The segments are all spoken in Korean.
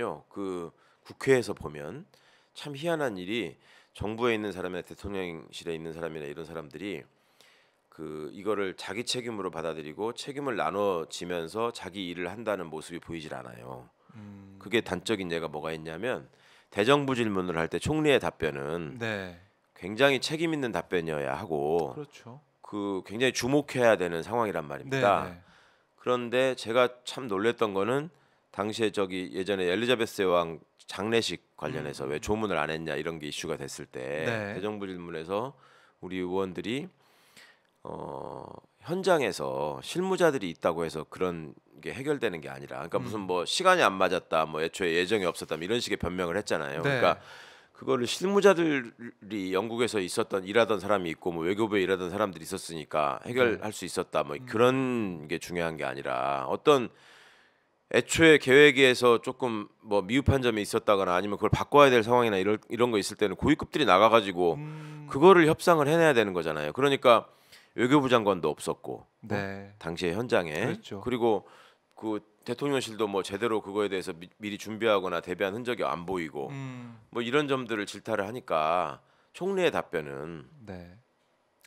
보면요. 그 국회에서 보면 참 희한한 일이 정부에 있는 사람이나 대통령실에 있는 사람이나 이런 사람들이 그 이거를 자기 책임으로 받아들이고 책임을 나눠지면서 자기 일을 한다는 모습이 보이질 않아요. 음. 그게 단적인 예가 뭐가 있냐면 대정부 질문을 할 때 총리의 답변은 네. 굉장히 책임 있는 답변이어야 하고 그렇죠. 그 굉장히 주목해야 되는 상황이란 말입니다. 네, 네. 그런데 제가 참 놀랬던 거는 당시에 저기 예전에 엘리자베스 여왕 장례식 관련해서 음. 왜 조문을 안 했냐 이런 게 이슈가 됐을 때 네. 대정부 질문에서 우리 의원들이 어 현장에서 실무자들이 있다고 해서 그런 게 해결되는 게 아니라 그러니까 음. 무슨 뭐 시간이 안 맞았다 뭐 애초에 예정이 없었다 뭐 이런 식의 변명을 했잖아요. 네. 그러니까 그거를 실무자들이 영국에서 있었던 일하던 사람이 있고 뭐 외교부에 일하던 사람들이 있었으니까 해결할 네. 수 있었다 뭐 음. 그런 게 중요한 게 아니라 어떤 애초에 계획에서 조금 뭐 미흡한 점이 있었다거나 아니면 그걸 바꿔야 될 상황이나 이런 이런 거 있을 때는 고위급들이 나가가지고 음. 그거를 협상을 해내야 되는 거잖아요. 그러니까 외교부 장관도 없었고 뭐 네. 당시에 현장에 그랬죠. 그리고 그 대통령실도 뭐 제대로 그거에 대해서 미, 리 준비하거나 대비한 흔적이 안 보이고 음. 뭐 이런 점들을 질타를 하니까 총리의 답변은 네.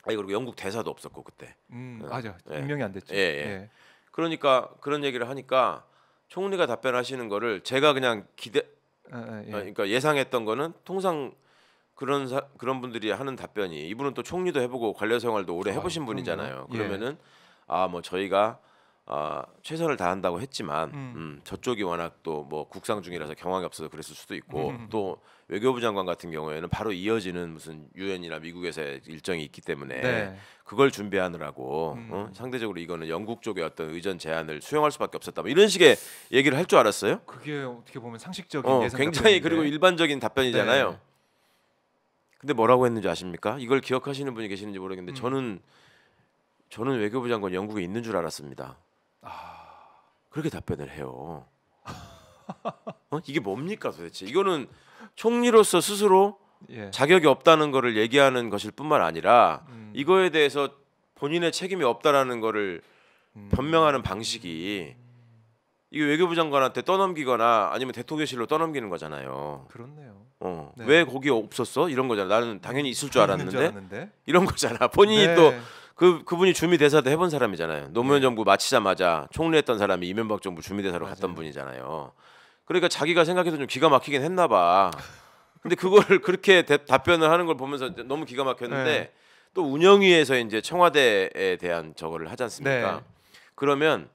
아니 그리고 영국 대사도 없었고 그때 음, 응. 어. 맞아 예. 임명이 안 됐죠. 예, 예. 예. 그러니까 그런 얘기를 하니까 총리가 답변하시는 거를 제가 그냥 기대 아, 아 예. 어, 그러니까 예상했던 거는 통상 그런 사, 그런 분들이 하는 답변이 이분은 또 총리도 해보고 관료 생활도 오래 그렇죠. 해보신 분이잖아요. 예. 그러면은 아 뭐 저희가 아, 최선을 다한다고 했지만 음. 음, 저쪽이 워낙 또 뭐 국상 중이라서 경황이 없어서 그랬을 수도 있고 음. 또 외교부 장관 같은 경우에는 바로 이어지는 무슨 유엔이나 미국에서의 일정이 있기 때문에 네. 그걸 준비하느라고 음. 어? 상대적으로 이거는 영국 쪽의 어떤 의전 제안을 수용할 수밖에 없었다 뭐 이런 식의 얘기를 할 줄 알았어요. 그게 어떻게 보면 상식적인 어, 굉장히 답변인데. 그리고 일반적인 답변이잖아요. 네. 근데 뭐라고 했는지 아십니까? 이걸 기억하시는 분이 계시는지 모르겠는데 음. 저는 저는 외교부 장관 영국에 있는 줄 알았습니다. 아... 그렇게 답변을 해요. 어? 이게 뭡니까 도대체? 이거는 총리로서 스스로 예. 자격이 없다는 것을 얘기하는 것일 뿐만 아니라 음. 이거에 대해서 본인의 책임이 없다라는 것을 음. 변명하는 방식이 음. 이게 외교부 장관한테 떠넘기거나 아니면 대통령실로 떠넘기는 거잖아요. 그렇네요. 어. 네. 왜 거기 없었어? 이런 거잖아. 나는 당연히 있을 줄 알았는데, 줄 알았는데? 이런 거잖아. 본인이 네. 또그 그분이 주미대사도 해본 사람이잖아요. 노무현 네. 정부 마치자마자 총리했던 사람이 이명박 정부 주미대사로 갔던 분이잖아요. 그러니까 자기가 생각해도 좀 기가 막히긴 했나봐. 근데 그걸 그렇게 대, 답변을 하는 걸 보면서 너무 기가 막혔는데 네. 또 운영위에서 이제 청와대에 대한 저거를 하지 않습니까? 네. 그러면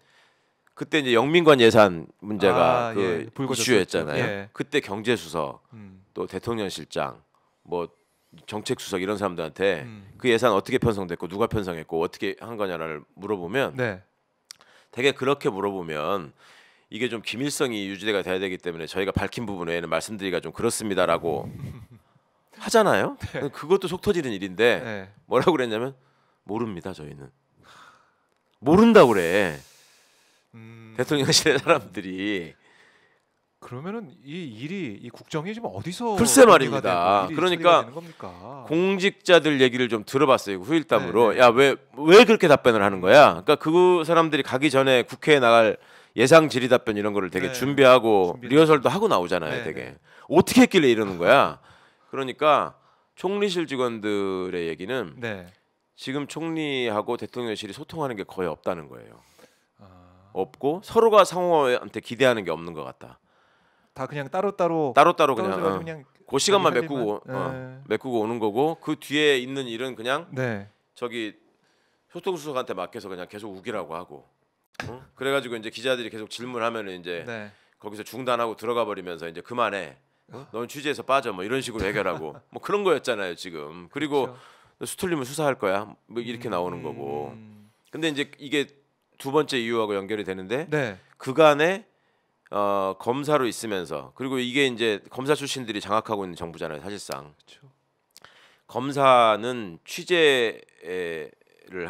그때 이제 영민관 예산 문제가 아, 그 예, 이슈였잖아요. 예. 그때 경제수석 음. 또 대통령실장 뭐 정책 수석 이런 사람들한테 음. 그 예산 어떻게 편성됐고 누가 편성했고 어떻게 한 거냐를 물어보면 네. 되게 그렇게 물어보면 이게 좀 기밀성이 유지가 돼야 되기 때문에 저희가 밝힌 부분 에는 말씀드리기가 좀 그렇습니다라고 하잖아요. 네. 그것도 속 터지는 일인데 네. 뭐라고 그랬냐면 모릅니다 저희는 모른다 그래. 음... 대통령실의 사람들이 그러면은 이 일이 이 국정이 지금 어디서 글쎄 말입니다. 그러니까 공직자들 얘기를 좀 들어봤어요. 그 후일담으로 네, 네. 야왜 왜 그렇게 답변을 하는 거야? 그러니까 그 사람들이 가기 전에 국회에 나갈 예상 질의 답변 이런 거를 되게 네. 준비하고 준비를... 리허설도 하고 나오잖아요. 네네. 되게 네. 어떻게 했길래 이러는 거야? 그러니까 총리실 직원들의 얘기는 네. 지금 총리하고 대통령실이 소통하는 게 거의 없다는 거예요. 아. 없고 서로가 상호한테 기대하는 게 없는 것 같다. 다 그냥 따로따로 따로따로 그냥, 어. 그냥 그 시간만 메꾸고 어, 네. 메꾸고 오는 거고 그 뒤에 있는 일은 그냥 네. 저기 소통수석한테 맡겨서 그냥 계속 우기라고 하고 응? 그래가지고 이제 기자들이 계속 질문하면 은 이제 네. 거기서 중단하고 들어가 버리면서 이제 그만해 어? 어? 넌 취재에서 빠져 뭐 이런 식으로 해결하고 뭐 그런 거였잖아요 지금 그리고 그렇죠. 수틀림을 수사할 거야 뭐 이렇게 나오는 거고 음. 근데 이제 이게 두 번째 이유하고 연결이 되는데 네. 그간에 어, 검사로 있으면서 그리고 이게 이제 검사 출신들이 장악하고 있는 정부잖아요, 사실상. 그렇죠. 검사는 취재를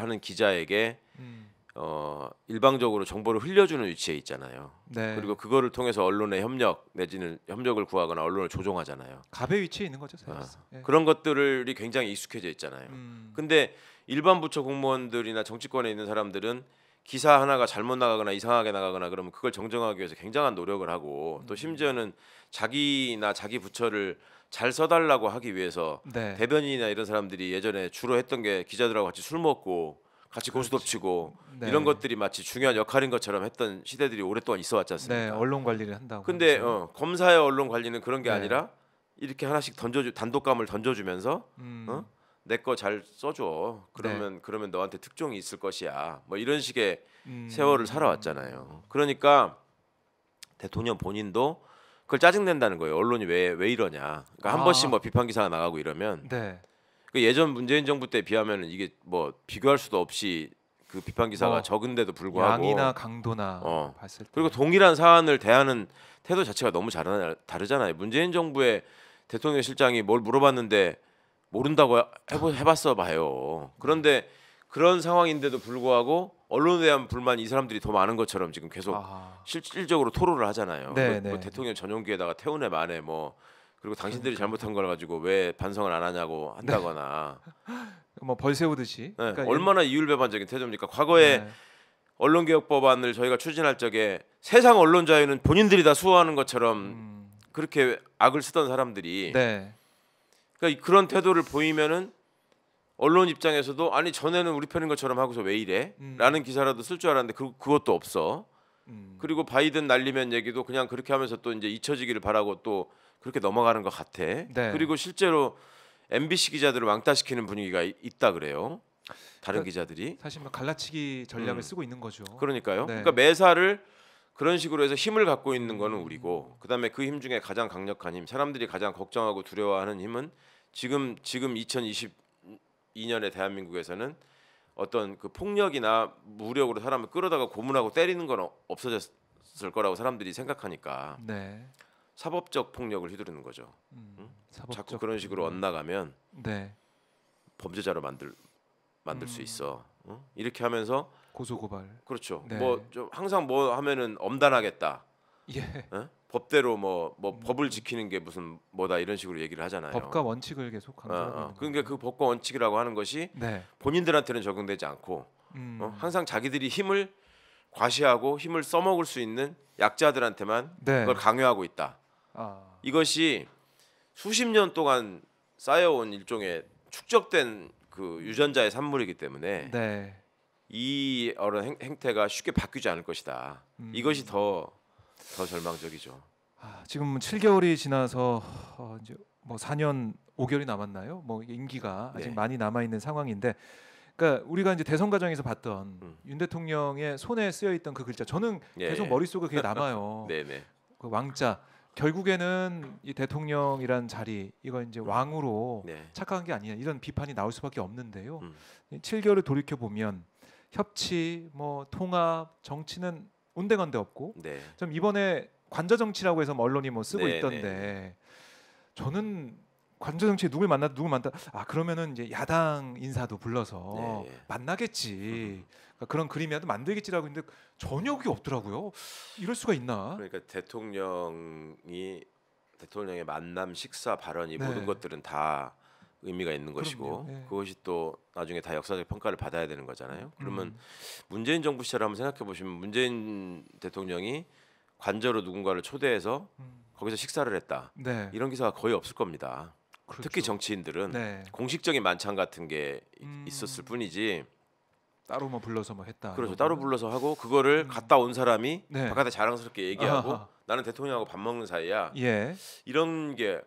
하는 기자에게 음. 어, 일방적으로 정보를 흘려주는 위치에 있잖아요. 네. 그리고 그거를 통해서 언론의 협력 내지는 협력을 구하거나 언론을 조종하잖아요. 갑의 위치에 있는 거죠, 사실상. 어. 네. 그런 것들이 굉장히 익숙해져 있잖아요. 음. 근데 일반 부처 공무원들이나 정치권에 있는 사람들은 기사 하나가 잘못 나가거나 이상하게 나가거나 그러면 그걸 정정하기 위해서 굉장한 노력을 하고 또 음. 심지어는 자기나 자기 부처를 잘 써달라고 하기 위해서 네. 대변인이나 이런 사람들이 예전에 주로 했던 게 기자들하고 같이 술 먹고 같이 고스톱 그렇죠. 치고 네. 이런 것들이 마치 중요한 역할인 것처럼 했던 시대들이 오랫동안 있어 왔지 않습니까? 네, 언론 관리를 한다고. 근데 어, 검사의 언론 관리는 그런 게 네. 아니라 이렇게 하나씩 던져 단독감을 던져주면서 음. 어? 내거잘 써줘. 그러면 네. 그러면 너한테 특종이 있을 것이야. 뭐 이런 식의 음. 세월을 살아왔잖아요. 그러니까 대통령 본인도 그걸 짜증 낸다는 거예요. 언론이 왜 왜 이러냐. 그러니까 한 아. 번씩 뭐 비판 기사가 나가고 이러면 네. 그 예전 문재인 정부 때 비하면 이게 뭐 비교할 수도 없이 그 비판 기사가 어, 적은데도 불구하고 양이나 강도나 어. 봤을 때 그리고 동일한 사안을 대하는 태도 자체가 너무 다르잖아요. 문재인 정부의 대통령 실장이 뭘 물어봤는데 모른다고 해보, 해봤어 봐요. 그런데 그런 상황인데도 불구하고 언론에 대한 불만 이 사람들이 더 많은 것처럼 지금 계속 아... 실질적으로 토론을 하잖아요. 네, 뭐, 뭐 네, 네. 대통령 전용기에다가 태운의 만에 뭐 그리고 당신들이 그러니까. 잘못한 걸 가지고 왜 반성을 안 하냐고 한다거나 네. 뭐 벌세우듯이 네, 그러니까 얼마나 이율배반적인 태도입니까? 과거에 네. 언론개혁법안을 저희가 추진할 적에 세상 언론 자유는 본인들이 다 수호하는 것처럼 음... 그렇게 악을 쓰던 사람들이 네. 그러니까 그런 태도를 보이면은 언론 입장에서도 아니 전에는 우리 편인 것처럼 하고서 왜 이래? 음. 라는 기사라도 쓸 줄 알았는데 그, 그것도 없어. 음. 그리고 바이든 날리면 얘기도 그냥 그렇게 하면서 또 이제 잊혀지기를 바라고 또 그렇게 넘어가는 것 같아. 네. 그리고 실제로 MBC 기자들을 왕따시키는 분위기가 있다 그래요. 다른 그러니까 기자들이 사실 막 뭐 갈라치기 전략을 음. 쓰고 있는 거죠. 그러니까요. 네. 그러니까 매사를 그런 식으로 해서 힘을 갖고 있는 거는 우리고 그다음에 그 힘 중에 가장 강력한 힘 사람들이 가장 걱정하고 두려워하는 힘은 지금 지금 2022년에 대한민국에서는 어떤 그 폭력이나 무력으로 사람을 끌어다가 고문하고 때리는 건 없어졌을 거라고 사람들이 생각하니까 네. 사법적 폭력을 휘두르는 거죠. 음, 응? 사법적 자꾸 그런 식으로 엇나가면 네. 범죄자로 만들 만들 음. 수 있어. 응? 이렇게 하면서 고소고발. 그렇죠. 네. 뭐좀 항상 뭐 하면은 엄단하겠다. 예. 어? 법대로 뭐뭐 뭐, 뭐 음. 법을 지키는 게 무슨 뭐다 이런 식으로 얘기를 하잖아요. 법과 원칙을 계속 강조하는 어, 어. 그러니까 그 법과 원칙이라고 하는 것이 네. 본인들한테는 적용되지 않고 음. 어? 항상 자기들이 힘을 과시하고 힘을 써먹을 수 있는 약자들한테만 네. 그걸 강요하고 있다. 아. 이것이 수십 년 동안 쌓여온 일종의 축적된 그 유전자의 산물이기 때문에 네. 이 어떤 행태가 쉽게 바뀌지 않을 것이다. 음. 이것이 더 더 절망적이죠. 아, 지금 7개월이 지나서 어, 이제 뭐 4년 5개월이 남았나요? 뭐 임기가 아직 네. 많이 남아 있는 상황인데 그러니까 우리가 이제 대선 과정에서 봤던 음. 윤 대통령의 손에 쓰여 있던 그 글자 저는 네. 계속 예. 머릿속에 그게 남아요. 네네. 네. 그 왕자 결국에는 이 대통령이란 자리 이거 이제 음. 왕으로 네. 착각한 게 아니냐 이런 비판이 나올 수밖에 없는데요. 음. 7개월을 돌이켜 보면 협치, 뭐 통합, 정치는 온데간데 없고 네. 좀 이번에 관저 정치라고 해서 뭐 언론이 뭐 쓰고 네, 있던데 네. 네. 저는 관저 정치에 누굴 만나도 누굴 만나 아 그러면은 이제 야당 인사도 불러서 네. 만나겠지 음. 그러니까 그런 그림이라도 만들겠지라고 했는데 전혀 그게 없더라고요 이럴 수가 있나 그러니까 대통령이 대통령의 만남 식사 발언이 네. 모든 것들은 다 의미가 있는 것이고 네. 그것이 또 나중에 다 역사적 평가를 받아야 되는 거잖아요. 음. 그러면 음. 문재인 정부 시절 한번 생각해 보시면 문재인 대통령이 관저로 누군가를 초대해서 음. 거기서 식사를 했다. 네. 이런 기사가 거의 없을 겁니다. 그렇죠. 특히 정치인들은 네. 공식적인 만찬 같은 게 음. 있었을 뿐이지 따로 뭐 불러서 뭐 했다. 그렇죠. 따로 불러서 하고 그거를 음. 갔다 온 사람이 네. 바깥에 자랑스럽게 얘기하고 아하. 나는 대통령하고 밥 먹는 사이야. 예. 이런 게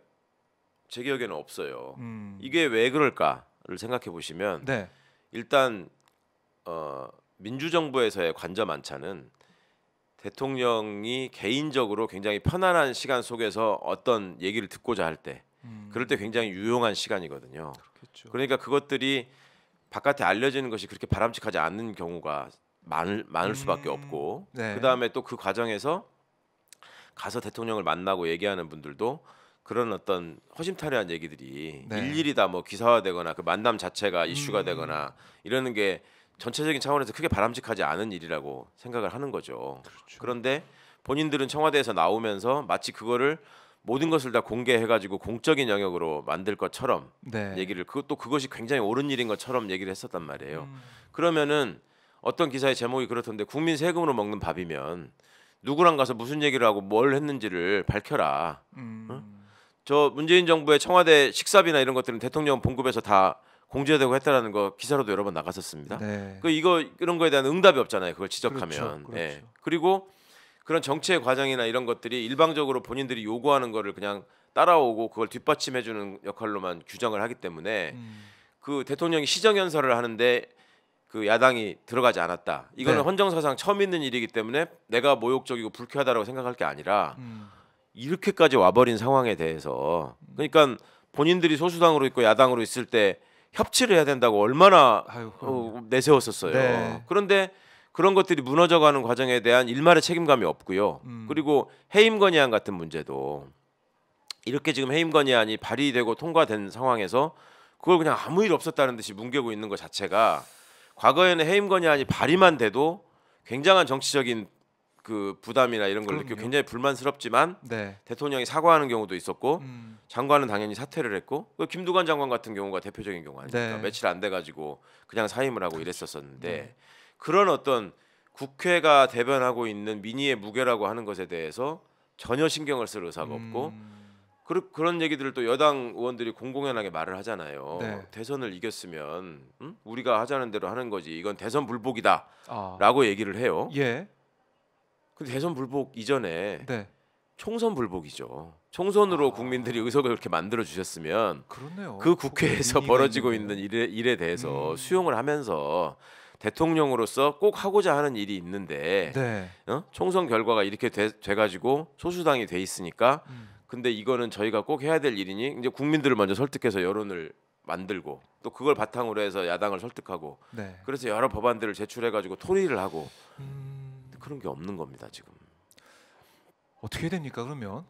제 기억에는 없어요. 음. 이게 왜 그럴까를 생각해 보시면 네. 일단 어, 민주정부에서의 관저 만찬은 대통령이 개인적으로 굉장히 편안한 시간 속에서 어떤 얘기를 듣고자 할 때, 음. 그럴 때 굉장히 유용한 시간이거든요. 그렇겠죠. 그러니까 그것들이 바깥에 알려지는 것이 그렇게 바람직하지 않는 경우가 많을, 많을 수밖에 음. 없고, 네. 그다음에 또 그 과정에서 가서 대통령을 만나고 얘기하는 분들도 그런 어떤 허심탄회한 얘기들이 네. 일일이 다뭐 기사화되거나 그 만남 자체가 이슈가 음. 되거나 이러는 게 전체적인 차원에서 크게 바람직하지 않은 일이라고 생각을 하는 거죠. 그렇죠. 그런데 본인들은 청와대에서 나오면서 마치 그거를 모든 것을 다 공개해가지고 공적인 영역으로 만들 것처럼 네. 얘기를 그것도 그것이 굉장히 옳은 일인 것처럼 얘기를 했었단 말이에요. 음. 그러면은 어떤 기사의 제목이 그렇던데 국민 세금으로 먹는 밥이면 누구랑 가서 무슨 얘기를 하고 뭘 했는지를 밝혀라. 음. 응? 저 문재인 정부의 청와대 식사비나 이런 것들은 대통령 본급에서 다 공제되고 했다라는 거 기사로도 여러 번 나갔었습니다. 네. 그 이거 이런 거에 대한 응답이 없잖아요. 그걸 지적하면. 그렇죠, 그렇죠. 예. 그리고 그런 정치의 과정이나 이런 것들이 일방적으로 본인들이 요구하는 거를 그냥 따라오고 그걸 뒷받침해 주는 역할로만 규정을 하기 때문에 음. 그 대통령이 시정 연설을 하는데 그 야당이 들어가지 않았다. 이거는 네. 헌정사상 처음 있는 일이기 때문에 내가 모욕적이고 불쾌하다라고 생각할 게 아니라 음. 이렇게까지 와버린 상황에 대해서 그러니까 본인들이 소수당으로 있고 야당으로 있을 때 협치를 해야 된다고 얼마나 아유, 어, 내세웠었어요. 네. 그런데 그런 것들이 무너져가는 과정에 대한 일말의 책임감이 없고요. 음. 그리고 해임 건의안 같은 문제도 이렇게 지금 해임 건의안이 발의되고 통과된 상황에서 그걸 그냥 아무 일 없었다는 듯이 뭉개고 있는 것 자체가 과거에는 해임 건의안이 발의만 돼도 굉장한 정치적인 그 부담이나 이런 걸 느끼고 굉장히 불만스럽지만 네. 대통령이 사과하는 경우도 있었고 음. 장관은 당연히 사퇴를 했고 그 김두관 장관 같은 경우가 대표적인 경우 아닙니까 네. 며칠 안돼 가지고 그냥 사임을 하고 이랬었었는데 그렇죠. 네. 그런 어떤 국회가 대변하고 있는 민의의 무게라고 하는 것에 대해서 전혀 신경을 쓸 의사가 음. 없고 그 그런 얘기들을 또 여당 의원들이 공공연하게 말을 하잖아요. 네. 대선을 이겼으면 음? 우리가 하자는 대로 하는 거지. 이건 대선 불복이다라고 아. 얘기를 해요. 예. 근데 그 대선 불복 이전에 네. 총선 불복이죠. 총선으로 아. 국민들이 의석을 그렇게 만들어 주셨으면 그 국회에서 벌어지고 있는 일에, 일에 대해서 음. 수용을 하면서 대통령으로서 꼭 하고자 하는 일이 있는데 네. 어? 총선 결과가 이렇게 돼, 돼가지고 소수당이 돼 있으니까 음. 근데 이거는 저희가 꼭 해야 될 일이니 이제 국민들을 먼저 설득해서 여론을 만들고 또 그걸 바탕으로 해서 야당을 설득하고 네. 그래서 여러 법안들을 제출해가지고 토의를 하고 음. 그런 게 없는 겁니다 지금. 어떻게 됩니까 그러면